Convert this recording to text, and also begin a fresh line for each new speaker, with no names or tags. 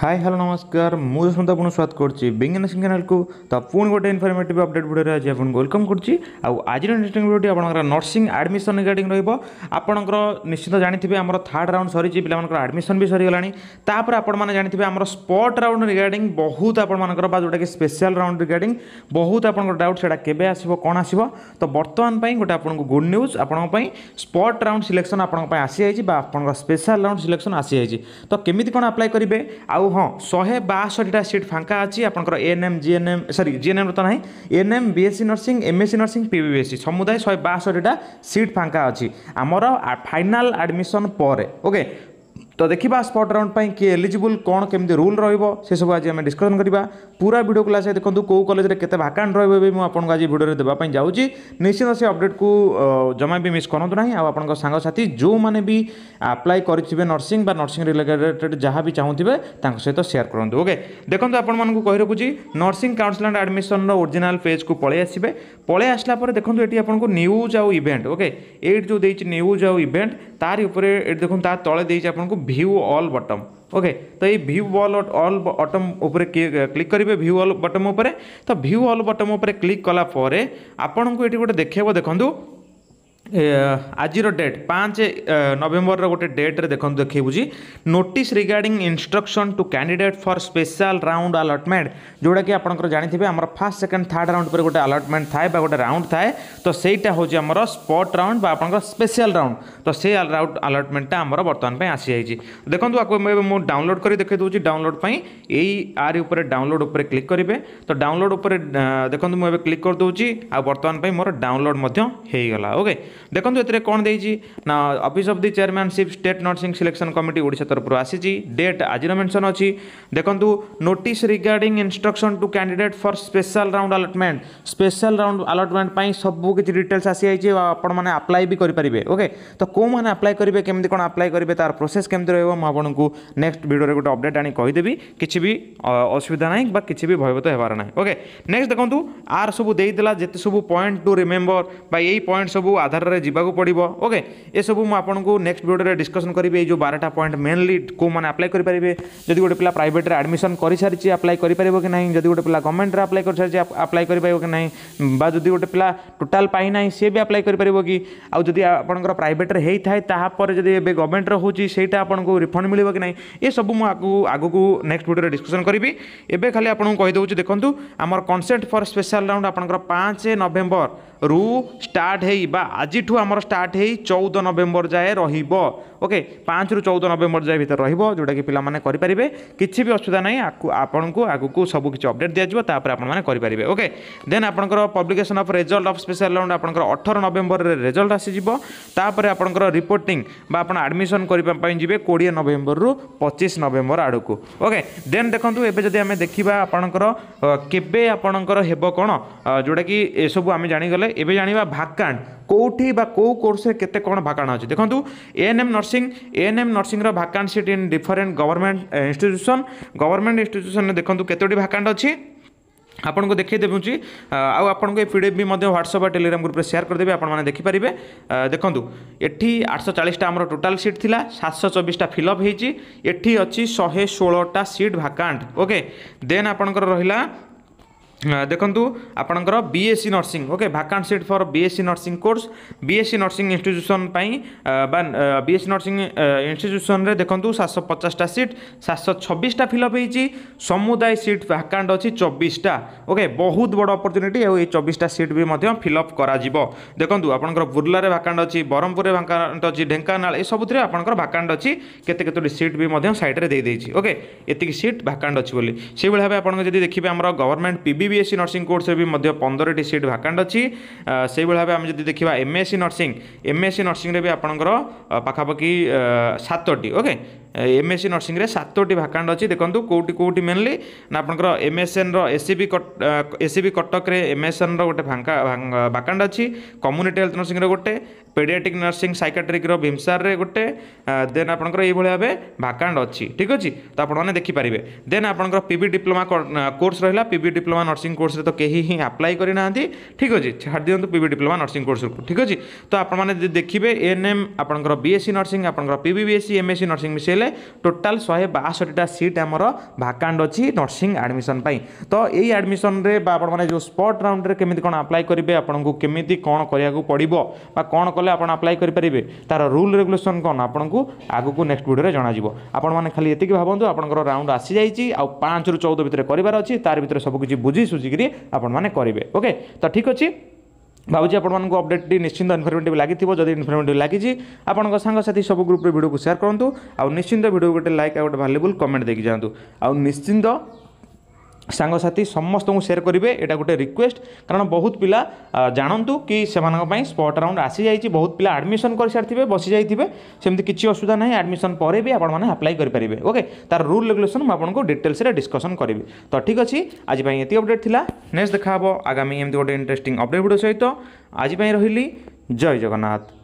hi hello नमस्कार मुझे समेत आपको स्वागत करुच्ची बेंगे नेशन चैनल को तो पुणी गोटे इनफर्मेट अपडेट भिडियो आज आपको वेलकम करुच्ची आज इंटरेस्टिंग भिडियो आपर नर्सिंग आडमिशन रिगार्डिंग रपणकर निश्चित जानते आम थार्ड राउंड सरी पाकर आडमिशन भी सरीगला आपने जानते आम स्पट राउंड रिगार्डिंग बहुत आपर जोटा कि स्पेशल राउंड रिगार्ड बहुत आपर डाउट से कौन आस तो बर्तमान गोटे आपको गुड न्यूज आपंप स्पट राउंड सिलेक्शन आप जाइए आपंकर राउंड सिलेक्शन आई तो केमी कौन आप्लाय करेंगे आउ ହଁ ଶହେ ବାଷଠିଟା ସିଟ୍ ଫାଙ୍କା ଅଛି ଆପଣଙ୍କର ଏଏନ୍ଏମ୍ ଜିଏନ୍ଏମ୍ ସରି ଜିଏନ୍ଏମ୍ର ତ ନାହିଁ ANM BSc nursing MSc nursing PBSc ସମୁଦାୟ ଶହେ ବାଷଠିଟା ସିଟ୍ ଫାଙ୍କା ଅଛି ଆମର ଫାଇନାଲ୍ ଆଡ଼ମିସନ୍ ପରେ ଓକେ তো দেখা স্পট রাউন্ড পাই কি এলিজিবল কোণ কেমি রুল রহব সেসব আজ আমি ডিসকসন করা পুরা ভিডিও ক্লাস দেখুন কেউ কলেজের কেতে ভাকান্ট রহব বি আপনার আজ ভিডিওরে দেওয়া যাচ্ছি নিশ্চিত সে অপডেট কু জমা বি মিস করতু না আপনার সাংসাথী যে বি আপ্লাই করবে নর্সিং বা নর্সিং রিলেটেড যা বি চাহুবে তাঁর সহ সেয়ার করতু ওকে দেখুন আপনার কই রাখুছি নর্সিং কাউন্সিল আন্ড আডমিশনর ওরিজিনাল পেজ কু পলাই আসবে পলাই আসলা পরে দেখুন এটি আপনার নিউজ আউ ইভেন্ট ওকে এইটি যে নিউজ আউ ইভেন্ট তার উপরে এটি দেখুন তার তলে দিয়েছে আপনার ভিউ অল বটম ওকে তো এই ভিউ অল অল বটম উপরে ক্লিক করবে ভিউ অল বটম উপরে তো ভিউ অল বটম উপরে ক্লিক কলা পরে আপনার এটি গোটে দেখাইব দেখুন आज डेट पाँच नवेम्बर रोटे डेट्रे देख देखे notice regarding instruction to candidate for special round allotment जोड़ा कि आप जानते हैं फास्ट सेकंड थर्ड राउंड पर गोटे आलटमेंट थाए गए राउंड थाए तो सहीटा होमर स्पट राउंड स्पेशल राउंड तो से राउंड अलटमेंटा आम बर्तमान आसी देखो आपको मुझे डाउनलोड कर देखे दूसरी डाउनलोड पर यही आर डाउनलोड पर क्लिक करेंगे तो डाउनलोड पर देखो मुझे क्लिक करदे आ बर्तमान मोर डाउनलोड होगा ओके ଦେଖନ୍ତୁ ଏଥିରେ କ'ଣ ଦେଇଛି ନା office of the chairmanship state nursing selection committee Odisha ତରଫରୁ ଆସିଛି ଡେଟ୍ ଆଜିର ମେନ୍ସନ୍ ଅଛି ଦେଖନ୍ତୁ notice regarding instruction to candidate for special round allotment special round allotment ପାଇଁ ସବୁ କିଛି ଡିଟେଲ୍ସ ଆସିଯାଇଛି ଆପଣମାନେ ଆପ୍ଲାଏ ବି କରିପାରିବେ ଓକେ ତ କେଉଁମାନେ ଆପ୍ଲାଏ କରିବେ କେମିତି କ'ଣ ଆପ୍ଲାଏ କରିବେ ତାର ପ୍ରୋସେସ୍ କେମିତି ରହିବ ମୁଁ ଆପଣଙ୍କୁ ନେକ୍ସଟ ଭିଡ଼ିଓରେ ଗୋଟେ ଅପଡ଼େଟ୍ ଆଣି କହିଦେବି କିଛି ବି ଅସୁବିଧା ନାହିଁ ବା କିଛି ବି ଭୟଭୀତ ହେବାର ନାହିଁ ଓକେ ନେକ୍ସଟ ଦେଖନ୍ତୁ ଆର ସବୁ ଦେଇଦେଲା ଯେତେ ସବୁ ପଏଣ୍ଟ ଟୁ ରିମେମ୍ବର ବା ଏଇ ପଏଣ୍ଟ ସବୁ ଆଧାର मैटर जावाक पड़ो ओके यू मुझक नेक्स्ट भिडियो डिस्कसन करी जो बारटा पॉइंट मेनली कौन आप्लाय करेंगे जदि गोटे पिला प्राइट्रे आडमिशन कर सारी आप्लाय करें जदि गोटे पिला गवर्नमेंट आप्लाय कर सारी आप्लाय करें जदि गोटे पिला टोटाल पाईना सी भी आप्लाय कर कि आदि आपंकर प्राइट्रे थाएर जब एवं गवर्नमेंट रोचा आपको रिफंड मिले कि नहीं ये सब मुझे आगे नेक्स्ट भिडियो डिस्कसन करी एवं खाली आपदे देखो आम कनसेंट फर स्पेशल राउंड आप नवेम्बर रु स्टार्ट आज আজিঠু আমার ষ্টার্ট হয়ে চৌদ নভেম্বর যায় রহব ওকে পাঁচরু চৌদ নভেম্বর যায় ভিতরে রহব যেটাকি পিলামানে করে কিছু বি অসুবিধা নাই আপনার আগুক সবু কিছু অপডেট দিয়াযিব তাপরে আপনার করে ওকে দেন আপনার publication of result of special round আপনার অঠর নভেম্বরের রেজল্ট আসিযোগ তাপরে আপনার রিপোর্টিং বা আপনার আডমিশন করা যাবে কোড়িয়ে নভেম্বর রু পঁচিশ নভেম্বর আড়ক ওকে দেন দেখুন এবে যদি আমি দেখা আপনার কেবে আপনার হব কোণ যেটা কি এসব আমি জাগলে এবে জাঁয়া ভাকাণ্ড କେଉଁଠି ବା କେଉଁ କୋର୍ସରେ କେତେ କ'ଣ ଭାକାଣା ଅଛି ଦେଖନ୍ତୁ A N M nursing A N M ନର୍ସିଂର vacant seat in different government institution government ଇନଷ୍ଟିଚ୍ୟୁସନ୍ରେ ଦେଖନ୍ତୁ କେତୋଟି ଭାକାଣ୍ଟ ଅଛି ଆପଣଙ୍କୁ ଦେଖାଇ ଦେଉଛି ଆଉ ଆପଣଙ୍କୁ ଏ ପି ଡି ଏଫ୍ ବି ମଧ୍ୟ ହ୍ୱାଟ୍ସଅପ୍ ଆଉ ଟେଲିଗ୍ରାମ ଗ୍ରୁପ୍ରେ ସେୟାର କରିଦେବି ଆପଣମାନେ ଦେଖିପାରିବେ ଦେଖନ୍ତୁ ଏଠି ଆଠଶହ ଚାଳିଶଟା ଆମର ଟୋଟାଲ୍ ସିଟ୍ ଥିଲା ସାତଶହ ଚବିଶଟା ଫିଲ୍ଅପ୍ ହେଇଛି ଏଠି ଅଛି ଶହେ ଷୋହଳଟା ସିଟ୍ ଭାକାଣ୍ଟ ଓକେ ଦେନ୍ ଆପଣଙ୍କର ରହିଲା ଦେଖନ୍ତୁ ଆପଣଙ୍କର B S C nursing okay vacant seat for B S C nursing course B S C nursing institution ପାଇଁ ବା ବି ଏସ୍ ସି ନର୍ସିଂ ଇନଷ୍ଟିଚ୍ୟୁସନ୍ରେ ଦେଖନ୍ତୁ ସାତଶହ ପଚାଶଟା ସିଟ୍ ସାତଶହ ଛବିଶଟା ଫିଲ୍ଅପ୍ ହେଇଛି ସମୁଦାୟ ସିଟ୍ ଭାକାଣ୍ଟ ଅଛି ଚବିଶଟା ଓକେ ବହୁତ ବଡ଼ ଅପରଚ୍ୟୁନିଟି ଆଉ ଏଇ ଚବିଶଟା ସିଟ୍ ବି ମଧ୍ୟ ଫିଲ୍ଅପ୍ କରାଯିବ ଦେଖନ୍ତୁ ଆପଣଙ୍କର ବୁର୍ଲାରେ ଭାକାଣ୍ଟ ଅଛି ବ୍ରହ୍ମପୁରରେ ଭାକାଣ୍ଟ ଅଛି ଢେଙ୍କାନାଳ ଏସବୁଥିରେ ଆପଣଙ୍କର ଭାକାଣ୍ଟ ଅଛି କେତେ କେତୋଟି ସିଟ୍ ବି ମଧ୍ୟ ସାଇଡ଼୍ରେ ଦେଇଦେଇଛି ଓକେ ଏତିକି ସିଟ୍ ଭାକାଣ୍ଟ ଅଛି ବୋଲି ସେଇଭଳି ଭାବେ ଆପଣଙ୍କ ଯଦି ଦେଖିବେ ଆମର ଗଭର୍ଣ୍ଣମେଣ୍ଟ ପିବି ବିବିଏସ୍ସି ନର୍ସିଂ କୋର୍ସରେ ବି ମଧ୍ୟ ପନ୍ଦରଟି ସିଟ୍ ଭାକାଣ୍ଟ ଅଛି ସେଇଭଳି ଭାବେ ଆମେ ଯଦି ଦେଖିବା ଏମ୍ଏସ୍ସି ନର୍ସିଂ ଏମ୍ଏସ୍ସି ନର୍ସିଂରେ ବି ଆପଣଙ୍କର ପାଖାପାଖି ସାତଟି ଓକେ ଏମ୍ଏସ୍ସି ନର୍ସିଂରେ ସାତଟି ଭାକାଣ୍ଡ ଅଛି ଦେଖନ୍ତୁ କେଉଁଠି କେଉଁଠି ମେନଲି ନା ଆପଣଙ୍କର ଏମ୍ଏସ୍ଏନ୍ର ଏସ୍ସିବି ଏସ୍ସିବି କଟକରେ ଏମ୍ଏସ୍ଏନ୍ର ଗୋଟେ ଭାଙ୍କା ଭାକାଣ୍ଡ ଅଛି କମ୍ୟୁନିଟି ହେଲ୍ଥ ନର୍ସିଂରେ ଗୋଟେ ପେଡ଼ିଆଟ୍ରିକ୍ ନର୍ସିଂ ସାଇକାଟ୍ରିକ୍ର ଭୀମସାରରେ ଗୋଟେ ଦେନ୍ ଆପଣଙ୍କର ଏଇଭଳି ଭାବେ ଭାକାଣ୍ଡ ଅଛି ଠିକ୍ ଅଛି ତ ଆପଣମାନେ ଦେଖିପାରିବେ ଦେନ୍ ଆପଣଙ୍କର ପିବି ଡିପ୍ଲୋମା କୋର୍ସ ରହିଲା ପିବି ଡିପ୍ଲୋମା ନର୍ସିଂ କୋର୍ସରେ ତ କେହି ହିଁ ଆପ୍ଲାଏ କରିନାହାନ୍ତି ଠିକ୍ ଅଛି ଛାଡ଼ି ଦିଅନ୍ତୁ ପିବି ଡିପ୍ଲୋମା ନର୍ସିଂ କୋର୍ସକୁ ଠିକ୍ ଅଛି ତ ଆପଣମାନେ ଯଦି ଦେଖିବେ ଏଏନ୍ଏମ୍ ଆପଣଙ୍କର ବିଏସ୍ସି ନର୍ସିଂ ଆପଣଙ୍କର ପିବିବିଏସ୍ସି ଏମ୍ଏସ୍ସି ନର୍ସିଂ ମିଶାଇଲେ ଟୋଟାଲ୍ ଶହେ ବାଷଠିଟା ସିଟ୍ ଆମର ଭାକାଣ୍ଡ ଅଛି ନର୍ସିଂ ଆଡ଼ମିସନ୍ ପାଇଁ ତ ଏଇ ଆଡ଼ମିସନ୍ରେ ବା ଆପଣମାନେ ଯେଉଁ ସ୍ପଟ୍ ରାଉଣ୍ଡରେ କେମିତି କ'ଣ ଆପ୍ଲାଏ କରିବେ ଆପଣଙ୍କୁ କେମିତି କ'ଣ କରିବାକୁ ପଡ଼ିବ ବା କ'ଣ କଲେ ଆପଣ ଆପ୍ଲାଏ କରିପାରିବେ ତା'ର ରୁଲ୍ ରେଗୁଲେସନ୍ କ'ଣ ଆପଣଙ୍କୁ ଆଗକୁ ନେକ୍ସଟ ଭିଡ଼ିଓରେ ଜଣାଯିବ ଆପଣମାନେ ଖାଲି ଏତିକି ଭାବନ୍ତୁ ଆପଣଙ୍କର ରାଉଣ୍ଡ ଆସିଯାଇଛି ଆଉ ପାଞ୍ଚରୁ ଚଉଦ ଭିତରେ କରିବାର ଅଛି ତାର ଭିତରେ ସବୁକିଛି ବୁଝି ସୁଝିକିରି ଆପଣମାନେ କରିବେ ଓକେ ତ ଠିକ୍ ଅଛି ଭାବୁଛି ଆପଣମାନଙ୍କୁ ଅପଡ଼େଟ୍ଟି ନିଶ୍ଚିନ୍ତ ଇନଫର୍ମେଟିଭ୍ ଲାଗିଥିବ ଯଦି ଇନଫର୍ମେଟିଭ୍ ଲାଗିଛି ଆପଣଙ୍କ ସାଙ୍ଗସାଥି ସବୁ ଗ୍ରୁପ୍ରେ ଭିଡ଼ିଓକୁ ସେୟାର କରନ୍ତୁ ଆଉ ନିଶ୍ଚିନ୍ତ ଭିଡ଼ିଓ ଗୋଟେ ଲାଇକ୍ ଆଉ ଗୋଟେ ଭାଲ୍ୟୁବୁଲ୍ କମେଣ୍ଟ ଦେଇକି ଯାଆନ୍ତୁ ଆଉ ନିଶ୍ଚିନ୍ତ ସାଙ୍ଗସାଥି ସମସ୍ତଙ୍କୁ ସେୟାର କରିବେ ଏଇଟା ଗୋଟେ ରିକ୍ୱେଷ୍ଟ କାରଣ ବହୁତ ପିଲା ଜାଣନ୍ତୁ କି ସେମାନଙ୍କ ପାଇଁ ସ୍ପଟ୍ ରାଉଣ୍ଡ ଆସିଯାଇଛି ବହୁତ ପିଲା ଆଡ଼ମିସନ୍ କରିସାରିଥିବେ ବସିଯାଇଥିବେ ସେମିତି କିଛି ଅସୁବିଧା ନାହିଁ ଆଡ଼ମିସନ୍ ପରେ ବି ଆପଣମାନେ ଆପ୍ଲାଏ କରିପାରିବେ ଓକେ ତା'ର ରୁଲ୍ ରେଗୁଲେସନ୍ ମୁଁ ଆପଣଙ୍କୁ ଡିଟେଲ୍ସରେ ଡିସ୍କସନ୍ କରିବି ତ ଠିକ୍ ଅଛି ଆଜି ପାଇଁ ଏତିକି ଅପଡ଼େଟ୍ ଥିଲା ନେକ୍ସଟ ଦେଖା ହେବ ଆଗାମୀ ଏମିତି ଗୋଟେ ଇଣ୍ଟରେଷ୍ଟିଂ ଅପଡ଼େଟ୍ ଭିଡ଼ିଓ ସହିତ ଆଜି ପାଇଁ ରହିଲି ଜୟ ଜଗନ୍ନାଥ